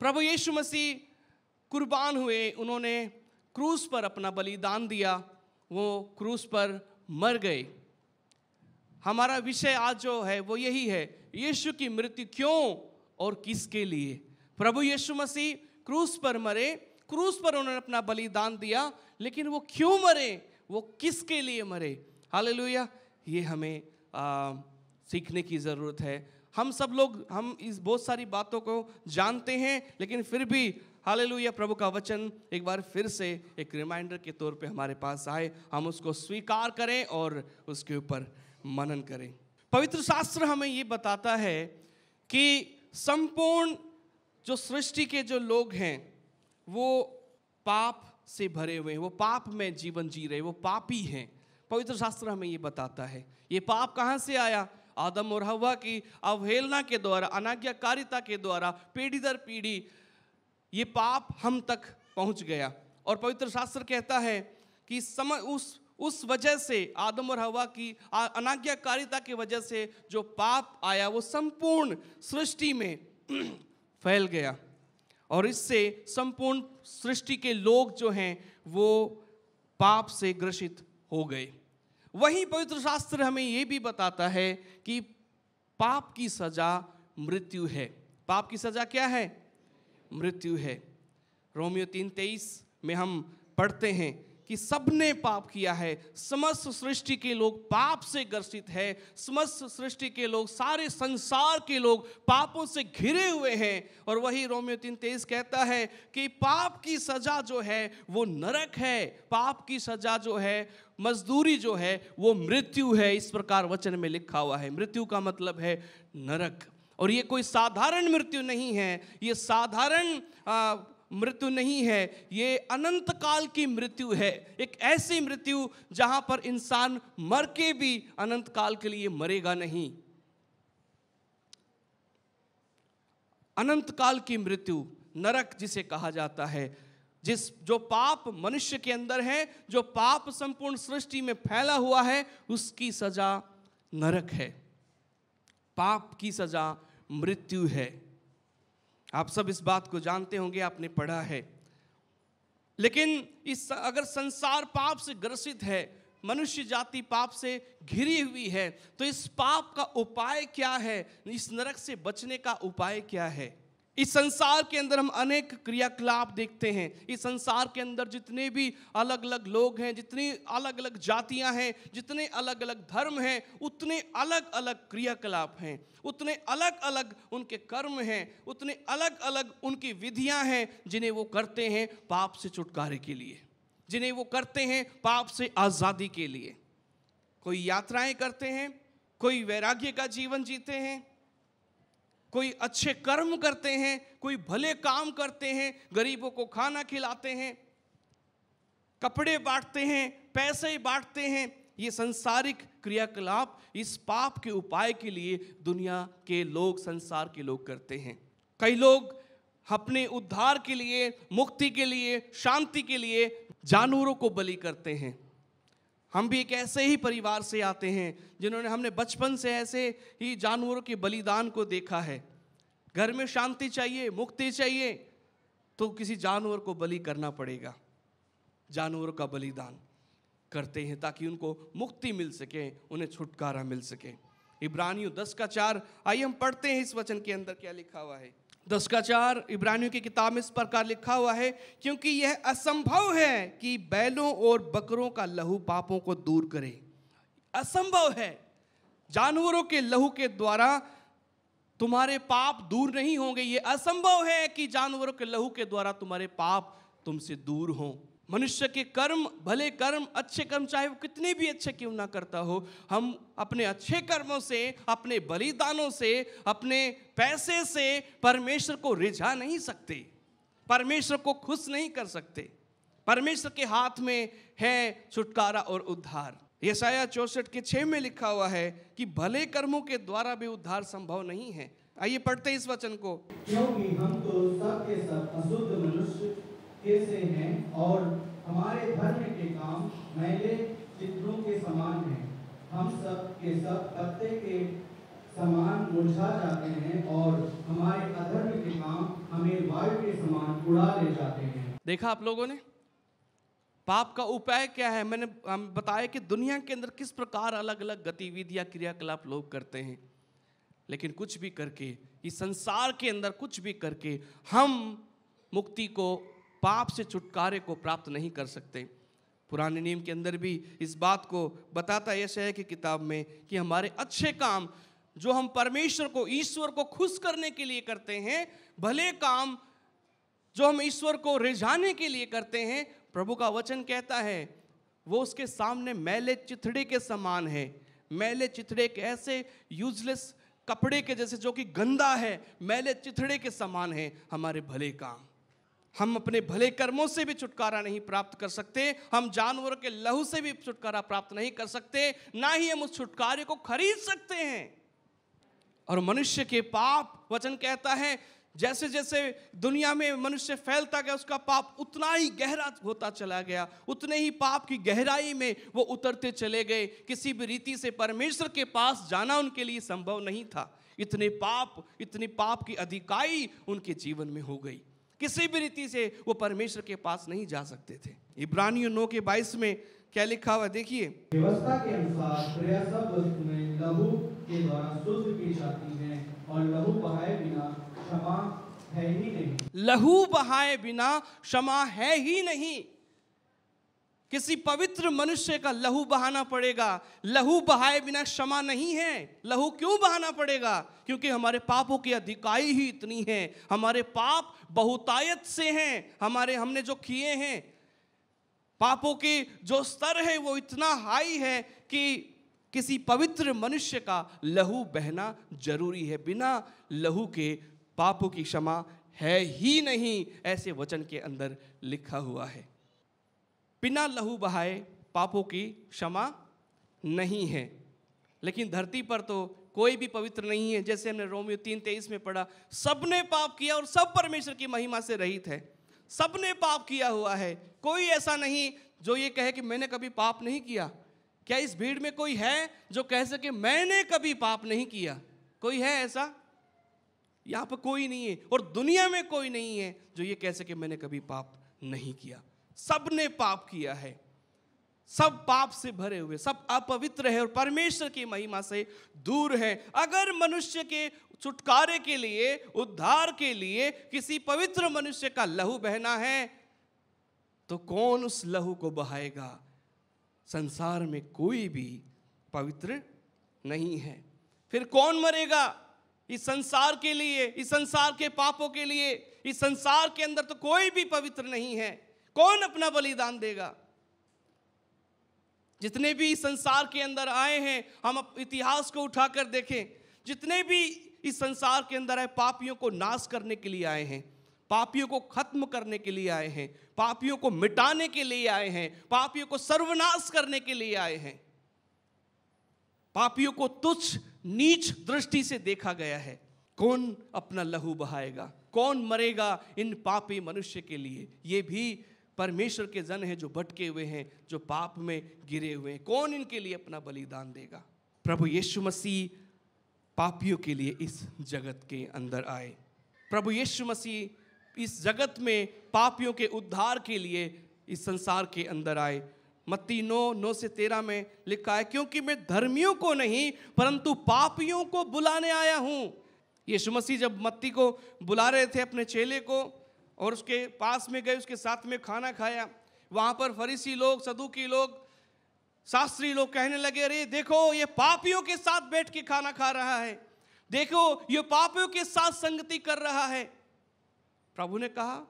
प्रभु यीशु मसीह कुर्बान हुए उन्होंने क्रूस पर अपना बलिदान दिया वो क्रूस पर मर गए हमारा विषय आज जो है वो यही है यीशु की मृत्यु क्यों और किसके लिए प्रभु यीशु मसीह क्रूस पर मरे क्रूस पर उन्होंने अपना बलिदान दिया लेकिन वो क्यों मरे वो किसके लिए मरे हालेलुया ये हमें आ, सीखने की ज़रूरत है हम सब लोग हम इस बहुत सारी बातों को जानते हैं लेकिन फिर भी हालेलुया प्रभु का वचन एक बार फिर से एक रिमाइंडर के तौर पे हमारे पास आए हम उसको स्वीकार करें और उसके ऊपर मनन करें पवित्र शास्त्र हमें ये बताता है कि संपूर्ण जो सृष्टि के जो लोग हैं वो पाप से भरे हुए हैं वो पाप में जीवन जी रहे वो पापी हैं पवित्र शास्त्र हमें ये बताता है ये पाप कहाँ से आया आदम और हवा की अवहेलना के द्वारा अनाज्ञाकारिता के द्वारा पीढ़ी दर पीढ़ी ये पाप हम तक पहुंच गया और पवित्र शास्त्र कहता है कि समय उस उस वजह से आदम और हवा की अनाज्ञाकारिता की वजह से जो पाप आया वो संपूर्ण सृष्टि में फैल गया और इससे संपूर्ण सृष्टि के लोग जो हैं वो पाप से ग्रसित हो गए वहीं पवित्र शास्त्र हमें यह भी बताता है कि पाप की सजा मृत्यु है पाप की सजा क्या है मृत्यु है रोमियो तीन तेईस में हम पढ़ते हैं कि सबने पाप किया है समस्त सृष्टि के लोग पाप से ग्रसित है समस्त सृष्टि के लोग सारे संसार के लोग पापों से घिरे हुए हैं और वही रोमियो तीन तेईस कहता है कि पाप की सजा जो है वो नरक है पाप की सजा जो है मजदूरी जो है वो मृत्यु है इस प्रकार वचन में लिखा हुआ है मृत्यु का मतलब है नरक और ये कोई साधारण मृत्यु नहीं है ये साधारण मृत्यु नहीं है ये अनंत काल की मृत्यु है एक ऐसी मृत्यु जहां पर इंसान मर के भी अनंत काल के लिए मरेगा नहीं अनंत काल की मृत्यु नरक जिसे कहा जाता है जिस जो पाप मनुष्य के अंदर है जो पाप संपूर्ण सृष्टि में फैला हुआ है उसकी सजा नरक है पाप की सजा मृत्यु है आप सब इस बात को जानते होंगे आपने पढ़ा है लेकिन इस अगर संसार पाप से ग्रसित है मनुष्य जाति पाप से घिरी हुई है तो इस पाप का उपाय क्या है इस नरक से बचने का उपाय क्या है इस संसार के अंदर हम अनेक क्रियाकलाप देखते हैं इस संसार के अंदर जितने भी अलग अलग लोग हैं जितनी अलग अलग जातियां हैं जितने अलग अलग धर्म हैं उतने अलग अलग क्रियाकलाप हैं उतने अलग अलग उनके कर्म हैं उतने अलग अलग उनकी विधियां हैं जिन्हें वो करते हैं पाप से छुटकारे के लिए जिन्हें वो करते हैं पाप से आज़ादी के लिए कोई यात्राएं करते हैं कोई वैराग्य का जीवन जीते हैं कोई अच्छे कर्म करते हैं कोई भले काम करते हैं गरीबों को खाना खिलाते हैं कपड़े बांटते हैं पैसे बांटते हैं ये संसारिक क्रियाकलाप इस पाप के उपाय के लिए दुनिया के लोग संसार के लोग करते हैं कई लोग अपने उद्धार के लिए मुक्ति के लिए शांति के लिए जानवरों को बलि करते हैं हम भी एक ऐसे ही परिवार से आते हैं जिन्होंने हमने बचपन से ऐसे ही जानवरों के बलिदान को देखा है घर में शांति चाहिए मुक्ति चाहिए तो किसी जानवर को बलि करना पड़ेगा जानवरों का बलिदान करते हैं ताकि उनको मुक्ति मिल सके उन्हें छुटकारा मिल सके इब्रानियों दस का चार आइए हम पढ़ते हैं इस वचन के अंदर क्या लिखा हुआ है दशकाचार इब्रानियों की किताब में इस प्रकार लिखा हुआ है क्योंकि यह असंभव है कि बैलों और बकरों का लहू पापों को दूर करे असंभव है जानवरों के लहू के द्वारा तुम्हारे पाप दूर नहीं होंगे ये असंभव है कि जानवरों के लहू के द्वारा तुम्हारे पाप तुमसे दूर हों मनुष्य के कर्म भले कर्म अच्छे कर्म चाहे वो कितने भी अच्छे क्यों ना करता हो हम अपने अच्छे कर्मों से अपने बलिदानों से अपने पैसे से परमेश्वर को रिझा नहीं सकते परमेश्वर को खुश नहीं कर सकते परमेश्वर के हाथ में है छुटकारा और उद्धार साया चौसठ के छः में लिखा हुआ है कि भले कर्मों के द्वारा भी उद्धार संभव नहीं है आइए पढ़ते इस वचन को क्योंकि हम तो सब के सब अशुद्ध के से हैं और हमारे धर्म के काम मैले चित्रों के समान हैं हम सब के सब पत्ते के समान मुरझा जाते हैं और हमारे अधर्म के काम हमें वायु के समान उड़ा ले जाते हैं देखा आप लोगों ने पाप का उपाय क्या है मैंने बताया कि दुनिया के अंदर किस प्रकार अलग अलग गतिविधियां क्रियाकलाप लोग करते हैं लेकिन कुछ भी करके इस संसार के अंदर कुछ भी करके हम मुक्ति को पाप से छुटकारे को प्राप्त नहीं कर सकते पुराने नियम के अंदर भी इस बात को बताता ऐसे है कि किताब में कि हमारे अच्छे काम जो हम परमेश्वर को ईश्वर को खुश करने के लिए करते हैं भले काम जो हम ईश्वर को रिझाने के लिए करते हैं प्रभु का वचन कहता है वो उसके सामने मैले चिथड़े के समान है मैले चिथड़े के ऐसे यूजलेस कपड़े के जैसे जो कि गंदा है मैले चिथड़े के समान है हमारे भले काम हम अपने भले कर्मों से भी छुटकारा नहीं प्राप्त कर सकते हम जानवरों के लहू से भी छुटकारा प्राप्त नहीं कर सकते ना ही हम उस छुटकारे को खरीद सकते हैं और मनुष्य के पाप वचन कहता है जैसे जैसे दुनिया में मनुष्य फैलता गया उसका पाप उतना ही गहरा होता चला गया उतने ही पाप की गहराई में वो उतरते चले गए किसी भी रीति से परमेश्वर के पास जाना उनके लिए संभव नहीं था इतने पाप इतने पाप की अधिकाई उनके जीवन में हो गई किसी भी रीति से वो परमेश्वर के पास नहीं जा सकते थे इब्रानियों नौ के बाईस में क्या लिखा हुआ देखिए व्यवस्था के अनुसार सब वस्तुएं लहू के द्वारा शुद्ध की जाती हैं और लहू बहाए बिना क्षमा है ही नहीं लहू बहाए बिना क्षमा है ही नहीं किसी पवित्र मनुष्य का लहू बहाना पड़ेगा लहू बहाए बिना क्षमा नहीं है लहू क्यों बहाना पड़ेगा क्योंकि हमारे पापों की अधिकाई ही इतनी है हमारे पाप बहुतायत से हैं हमारे हमने जो किए हैं पापों के जो स्तर है वो इतना हाई है कि किसी पवित्र मनुष्य का लहू बहना जरूरी है बिना लहू के पापों की क्षमा है ही नहीं ऐसे वचन के अंदर लिखा हुआ है बिना लहू बहाए पापों की क्षमा नहीं है लेकिन धरती पर तो कोई भी पवित्र नहीं है जैसे हमने रोमियो तीन तेईस में पढ़ा सबने पाप किया और सब परमेश्वर की महिमा से रहित है सबने पाप किया हुआ है कोई ऐसा नहीं जो ये कहे कि मैंने कभी पाप नहीं किया क्या इस भीड़ में कोई है जो कह सके मैंने कभी पाप नहीं किया कोई है ऐसा यहां पर कोई नहीं है और दुनिया में कोई नहीं है जो ये कह सके मैंने कभी पाप नहीं किया सबने पाप किया है सब पाप से भरे हुए सब अपवित्र है और परमेश्वर की महिमा से दूर है अगर मनुष्य के छुटकारे के लिए उद्धार के लिए किसी पवित्र मनुष्य का लहू बहना है तो कौन उस लहू को बहाएगा संसार में कोई भी पवित्र नहीं है फिर कौन मरेगा इस संसार के लिए इस संसार के पापों के लिए इस संसार के अंदर तो कोई भी पवित्र नहीं है कौन अपना बलिदान देगा जितने भी संसार के अंदर आए हैं हम इतिहास को उठाकर देखें जितने भी इस संसार के अंदर आए पापियों को नाश करने के लिए आए हैं पापियों को खत्म करने के लिए आए हैं पापियों को मिटाने के लिए आए हैं पापियों को सर्वनाश करने के लिए आए हैं पापियों को तुच्छ नीच दृष्टि से देखा गया है कौन अपना लहू बहाएगा कौन मरेगा इन पापी मनुष्य के लिए ये भी परमेश्वर के जन हैं जो भटके हुए हैं जो पाप में गिरे हुए हैं कौन इनके लिए अपना बलिदान देगा प्रभु यीशु मसीह पापियों के लिए इस जगत के अंदर आए प्रभु यीशु मसीह इस जगत में पापियों के उद्धार के लिए इस संसार के अंदर आए मत्ती नौ नौ से तेरह में लिखा है क्योंकि मैं धर्मियों को नहीं परंतु पापियों को बुलाने आया हूँ यीशु मसीह जब मत्ती को बुला रहे थे अपने चेले को और उसके पास में गए उसके साथ में खाना खाया वहाँ पर फरीसी लोग सदुकी लोग शास्त्री लोग कहने लगे अरे देखो ये पापियों के साथ बैठ के खाना खा रहा है देखो ये पापियों के साथ संगति कर रहा है प्रभु ने कहा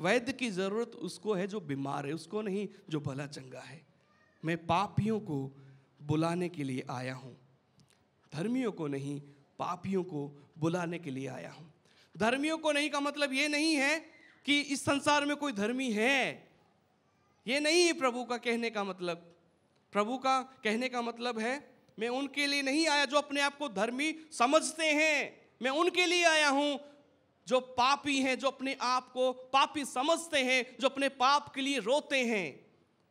वैद्य की जरूरत उसको है जो बीमार है उसको नहीं जो भला चंगा है मैं पापियों को बुलाने के लिए आया हूँ धर्मियों को नहीं पापियों को बुलाने के लिए आया हूँ धर्मियों को नहीं का मतलब ये नहीं है कि इस संसार में कोई धर्मी है ये नहीं है प्रभु का कहने का मतलब प्रभु का कहने का मतलब है मैं उनके लिए नहीं आया जो अपने आप को धर्मी समझते हैं मैं उनके लिए आया हूं जो पापी हैं जो अपने आप को पापी समझते हैं जो अपने पाप के लिए रोते हैं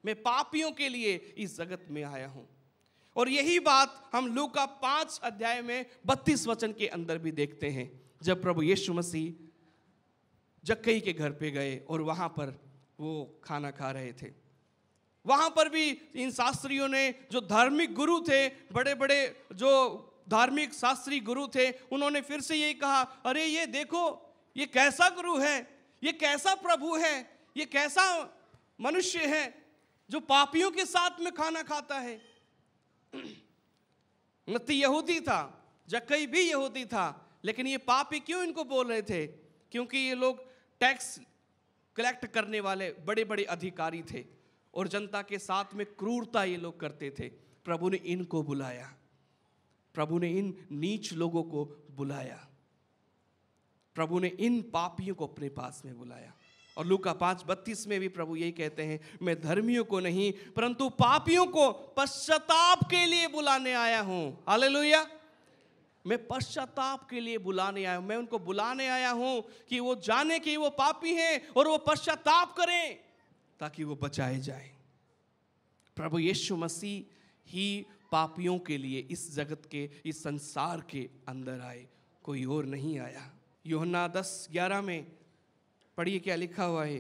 मैं पापियों के लिए इस जगत में आया हूं और यही बात हम लू का पांच अध्याय में बत्तीस वचन के अंदर भी देखते हैं जब प्रभु यीशु मसीह जक्कई के घर पे गए और वहाँ पर वो खाना खा रहे थे वहाँ पर भी इन शास्त्रियों ने जो धार्मिक गुरु थे बड़े बड़े जो धार्मिक शास्त्री गुरु थे उन्होंने फिर से यही कहा अरे ये देखो ये कैसा गुरु है ये कैसा प्रभु है ये कैसा मनुष्य है जो पापियों के साथ में खाना खाता है मत्ती यहूदी था जक्कई भी यहूदी था लेकिन ये पापी क्यों इनको बोल रहे थे क्योंकि ये लोग टैक्स कलेक्ट करने वाले बड़े बड़े अधिकारी थे और जनता के साथ में क्रूरता ये लोग करते थे प्रभु ने इनको बुलाया प्रभु ने इन नीच लोगों को बुलाया प्रभु ने इन पापियों को अपने पास में बुलाया और लू का पांच बत्तीस में भी प्रभु यही कहते हैं मैं धर्मियों को नहीं परंतु पापियों को पश्चाताप के लिए बुलाने आया हूं हालेलुया मैं पश्चाताप के लिए बुलाने आया हूं मैं उनको बुलाने आया हूं कि वो जाने कि वो पापी हैं और वो पश्चाताप करें ताकि वो बचाए जाए प्रभु यीशु मसीह ही पापियों के लिए इस जगत के इस संसार के अंदर आए कोई और नहीं आया योहना दस ग्यारह में पढ़िए क्या लिखा हुआ है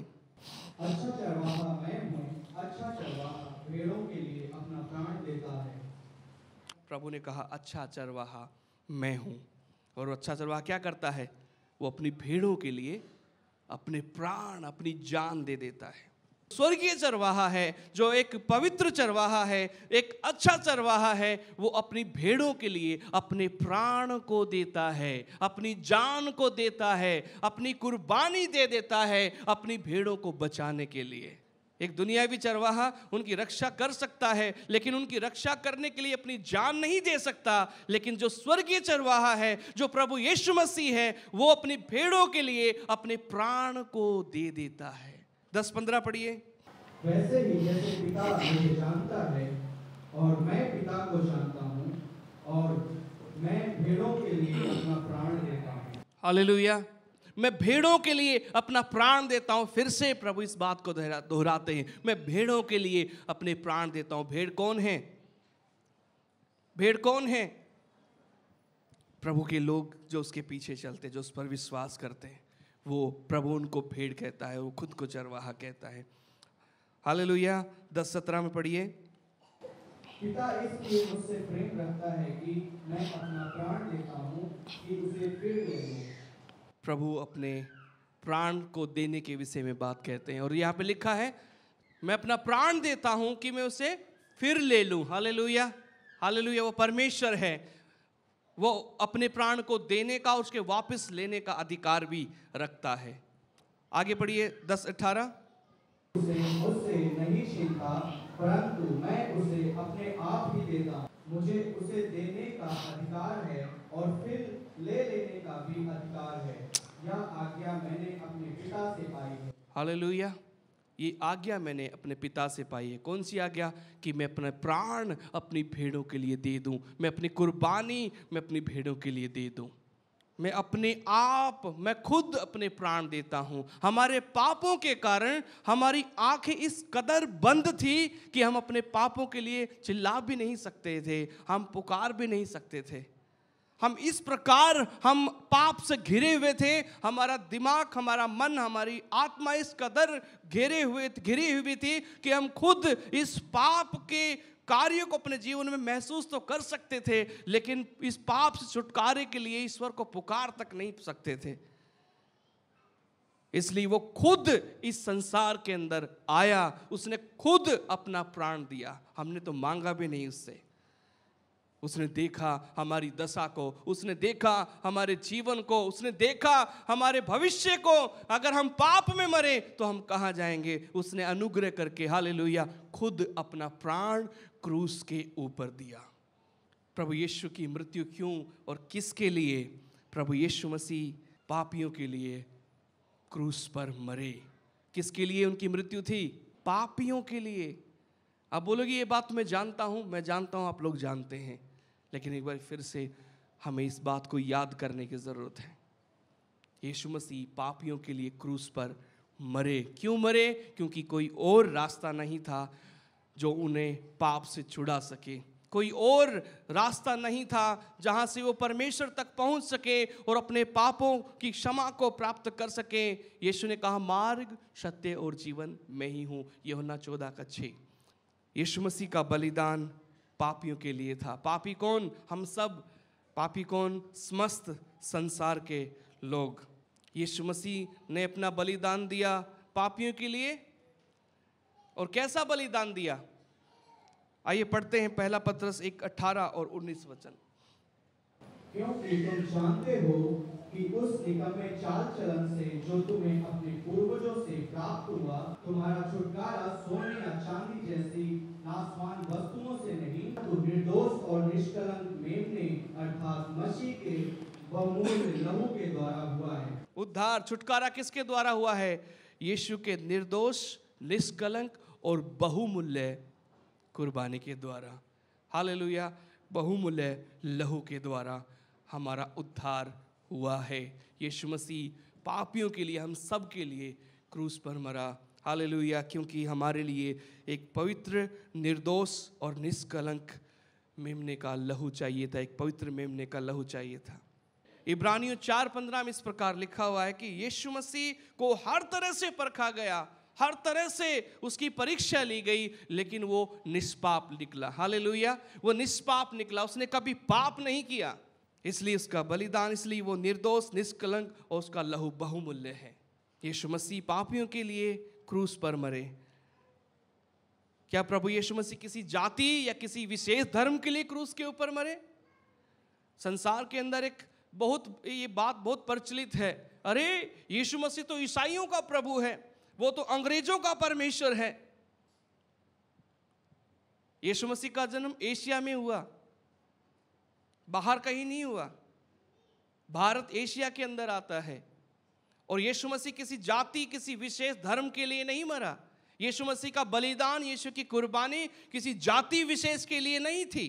अच्छा चरवाहा मैं हूँ अच्छा चरवाहा भेड़ों के लिए अपना प्राण देता है प्रभु ने कहा अच्छा चरवाहा मैं हूँ और अच्छा चरवाहा क्या करता है वो अपनी भेड़ों के लिए अपने प्राण अपनी जान दे देता है स्वर्गीय चरवाहा है जो एक पवित्र चरवाहा है एक अच्छा चरवाहा है वो अपनी भेड़ों के लिए अपने प्राण को देता है अपनी जान को देता है अपनी कुर्बानी दे देता है अपनी भेड़ों को बचाने के लिए एक दुनियावी चरवाहा उनकी रक्षा कर सकता है लेकिन उनकी रक्षा करने के लिए अपनी जान नहीं दे सकता लेकिन जो स्वर्गीय चरवाहा है जो प्रभु यीशु मसीह है वो अपनी भेड़ों के लिए अपने प्राण को दे देता है दस पंद्रह पढ़िए वैसे ही जैसे पिता मुझे जानता है और मैं पिता को जानता हूँ और मैं भेड़ों के लिए अपना प्राण देता हूँ हालेलुया मैं भेड़ों के लिए अपना प्राण देता हूँ फिर से प्रभु इस बात को दोहराते हैं मैं भेड़ों के लिए अपने प्राण देता हूँ भेड़ कौन है भेड़ कौन है प्रभु के लोग जो उसके पीछे चलते जो उस पर विश्वास करते हैं वो प्रभु उनको भेड़ कहता है वो खुद को चरवाहा कहता है हाल लोहिया दस सत्रह में पढ़िए पिता इसलिए मुझसे प्रेम रखता है कि मैं अपना प्राण देता हूँ कि उसे फिर प्रभु अपने प्राण को देने के विषय में बात कहते हैं और यहाँ पे लिखा है मैं अपना प्राण देता हूँ कि मैं उसे फिर ले लूँ हाले लुया हाले लुया वो परमेश्वर है वो अपने प्राण को देने का उसके वापस लेने का अधिकार भी रखता है आगे पढ़िए दस अठारह नहीं सीखता परंतु मैं उसे अपने आप ही देता मुझे उसे देने का अधिकार है और फिर ले लेने का भी अधिकार है हालेलुया ये आज्ञा मैंने अपने पिता से पाई है कौन सी आज्ञा कि मैं अपने प्राण अपनी भेड़ों के लिए दे दूं मैं अपनी कुर्बानी मैं अपनी भेड़ों के लिए दे दूं मैं अपने आप मैं खुद अपने प्राण देता हूँ हमारे पापों के कारण हमारी आंखें इस कदर बंद थी कि हम अपने पापों के लिए चिल्ला भी नहीं सकते थे हम पुकार भी नहीं सकते थे हम इस प्रकार हम पाप से घिरे हुए थे हमारा दिमाग हमारा मन हमारी आत्मा इस कदर घेरे हुए घिरी हुई थी कि हम खुद इस पाप के कार्य को अपने जीवन में महसूस तो कर सकते थे लेकिन इस पाप से छुटकारे के लिए ईश्वर को पुकार तक नहीं सकते थे इसलिए वो खुद इस संसार के अंदर आया उसने खुद अपना प्राण दिया हमने तो मांगा भी नहीं उससे उसने देखा हमारी दशा को उसने देखा हमारे जीवन को उसने देखा हमारे भविष्य को अगर हम पाप में मरे तो हम कहाँ जाएंगे उसने अनुग्रह करके हालेलुया खुद अपना प्राण क्रूस के ऊपर दिया प्रभु यीशु की मृत्यु क्यों और किसके लिए प्रभु यीशु मसीह पापियों के लिए क्रूस पर मरे किसके लिए उनकी मृत्यु थी पापियों के लिए अब बोलोगे ये बात मैं जानता हूँ मैं जानता हूँ आप लोग जानते हैं लेकिन एक बार फिर से हमें इस बात को याद करने की ज़रूरत है यीशु मसीह पापियों के लिए क्रूस पर मरे क्यों मरे क्योंकि कोई और रास्ता नहीं था जो उन्हें पाप से छुड़ा सके कोई और रास्ता नहीं था जहां से वो परमेश्वर तक पहुंच सके और अपने पापों की क्षमा को प्राप्त कर सके यीशु ने कहा मार्ग सत्य और जीवन मैं ही हूँ होना चौदह का छः यीशु मसीह का बलिदान पापियों के लिए था पापी कौन हम सब पापी कौन समस्त संसार के लोग यीशु मसीह ने अपना बलिदान दिया पापियों के लिए और कैसा बलिदान दिया आइए पढ़ते हैं पहला पत्रस एक अठारह और उन्नीस वचन क्योंकि तुम जानते हो कि उस निकम्मे चाल चलन से जो तुम्हें अपने पूर्वजों से प्राप्त हुआ तुम्हारा छुटकारा सोने या चांदी जैसी नासवान वस्तुओं निष्कलंक मेमने अर्थात मसीह के बहुमूल्य लहू के द्वारा हुआ है उद्धार छुटकारा किसके द्वारा हुआ है यीशु के निर्दोष निष्कलंक और बहुमूल्य कुर्बानी के द्वारा हालेलुया बहुमूल्य लहू के द्वारा हमारा उद्धार हुआ है यीशु मसीह पापियों के लिए हम सब के लिए क्रूस पर मरा हालेलुया क्योंकि हमारे लिए एक पवित्र निर्दोष और निष्कलंक मेमने का लहू चाहिए था एक पवित्र मेमने का लहू चाहिए था इब्रानियों चार पंद्रह में इस प्रकार लिखा हुआ है कि यीशु मसीह को हर तरह से परखा गया हर तरह से उसकी परीक्षा ली गई लेकिन वो निष्पाप निकला हाल वो निष्पाप निकला उसने कभी पाप नहीं किया इसलिए उसका बलिदान इसलिए वो निर्दोष निष्कलंक और उसका लहू बहुमूल्य है यीशु मसीह पापियों के लिए क्रूस पर मरे क्या प्रभु यीशु मसीह किसी जाति या किसी विशेष धर्म के लिए क्रूस के ऊपर मरे संसार के अंदर एक बहुत ये बात बहुत प्रचलित है अरे यीशु मसीह तो ईसाइयों का प्रभु है वो तो अंग्रेजों का परमेश्वर है यीशु मसीह का जन्म एशिया में हुआ बाहर कहीं नहीं हुआ भारत एशिया के अंदर आता है और यीशु मसीह किसी जाति किसी विशेष धर्म के लिए नहीं मरा यीशु मसीह का बलिदान यीशु की कुर्बानी किसी जाति विशेष के लिए नहीं थी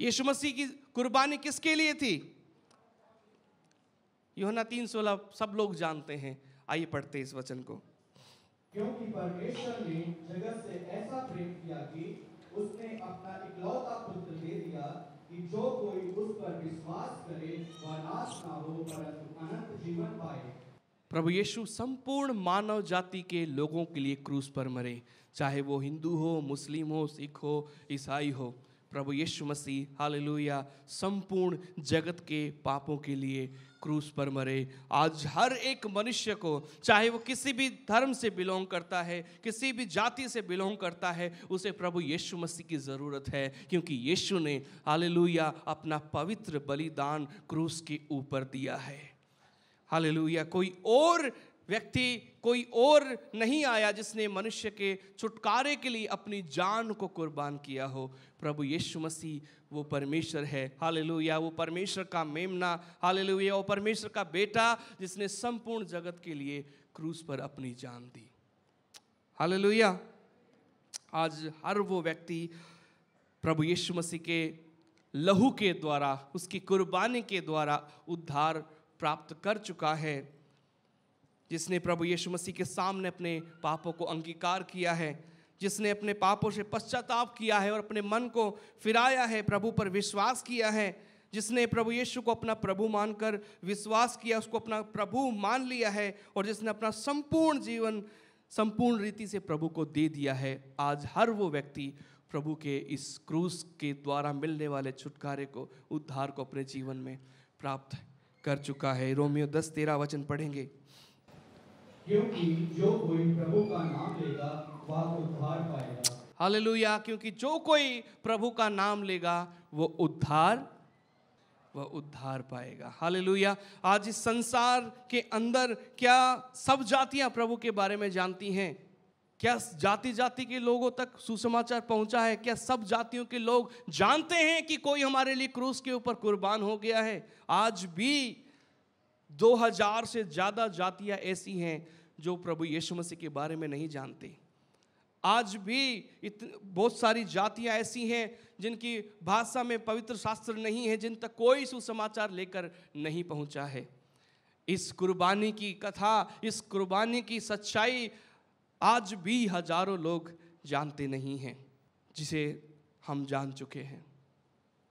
यीशु मसीह की कुर्बानी किसके लिए थी योना तीन सोलह सब लोग जानते हैं आइए पढ़ते इस वचन को क्योंकि परमेश्वर ने जगत से ऐसा प्रेम किया कि उसने अपना इकलौता पुत्र दे दिया कि जो कोई उस पर विश्वास करे वह नाश ना हो परंतु अनंत जीवन पाए प्रभु यीशु संपूर्ण मानव जाति के लोगों के लिए क्रूस पर मरे चाहे वो हिंदू हो मुस्लिम हो सिख हो ईसाई हो प्रभु यीशु मसीह हालेलुया संपूर्ण जगत के पापों के लिए क्रूस पर मरे आज हर एक मनुष्य को चाहे वो किसी भी धर्म से बिलोंग करता है किसी भी जाति से बिलोंग करता है उसे प्रभु यीशु मसीह की ज़रूरत है क्योंकि यीशु ने हालेलुया अपना पवित्र बलिदान क्रूस के ऊपर दिया है हालेलुया कोई और व्यक्ति कोई और नहीं आया जिसने मनुष्य के छुटकारे के लिए अपनी जान को कुर्बान किया हो प्रभु यीशु मसीह वो परमेश्वर है हालेलुया वो परमेश्वर का मेमना हालेलुया वो परमेश्वर का बेटा जिसने संपूर्ण जगत के लिए क्रूस पर अपनी जान दी हालेलुया आज हर वो व्यक्ति प्रभु यीशु मसीह के लहू के द्वारा उसकी कुर्बानी के द्वारा उद्धार प्राप्त कर चुका है जिसने प्रभु यीशु मसीह के सामने अपने पापों को अंगीकार किया है जिसने अपने पापों से पश्चाताप किया है और अपने मन को फिराया है प्रभु पर विश्वास किया है जिसने प्रभु यीशु को अपना प्रभु मानकर विश्वास किया उसको अपना प्रभु मान लिया है और जिसने अपना संपूर्ण जीवन संपूर्ण रीति से प्रभु को दे दिया है आज हर वो व्यक्ति प्रभु के इस क्रूस के द्वारा मिलने वाले छुटकारे को उद्धार को अपने जीवन में प्राप्त कर चुका है रोमियो दस तेरा वचन पढ़ेंगे क्योंकि जो कोई प्रभु का नाम लेगा वह तो उद्धार पाएगा हालेलुया क्योंकि जो कोई प्रभु का नाम लेगा वो उद्धार वह उद्धार पाएगा हालेलुया आज इस संसार के अंदर क्या सब जातियां प्रभु के बारे में जानती हैं क्या जाति जाति के लोगों तक सुसमाचार पहुंचा है क्या सब जातियों के लोग जानते हैं कि कोई हमारे लिए क्रूस के ऊपर कुर्बान हो गया है आज भी 2000 से ज़्यादा जातियां ऐसी हैं जो प्रभु यीशु मसीह के बारे में नहीं जानते आज भी इतने बहुत सारी जातियां ऐसी हैं जिनकी भाषा में पवित्र शास्त्र नहीं है जिन तक कोई सुसमाचार लेकर नहीं पहुंचा है इस कुर्बानी की कथा इस कुर्बानी की सच्चाई आज भी हजारों लोग जानते नहीं हैं जिसे हम जान चुके हैं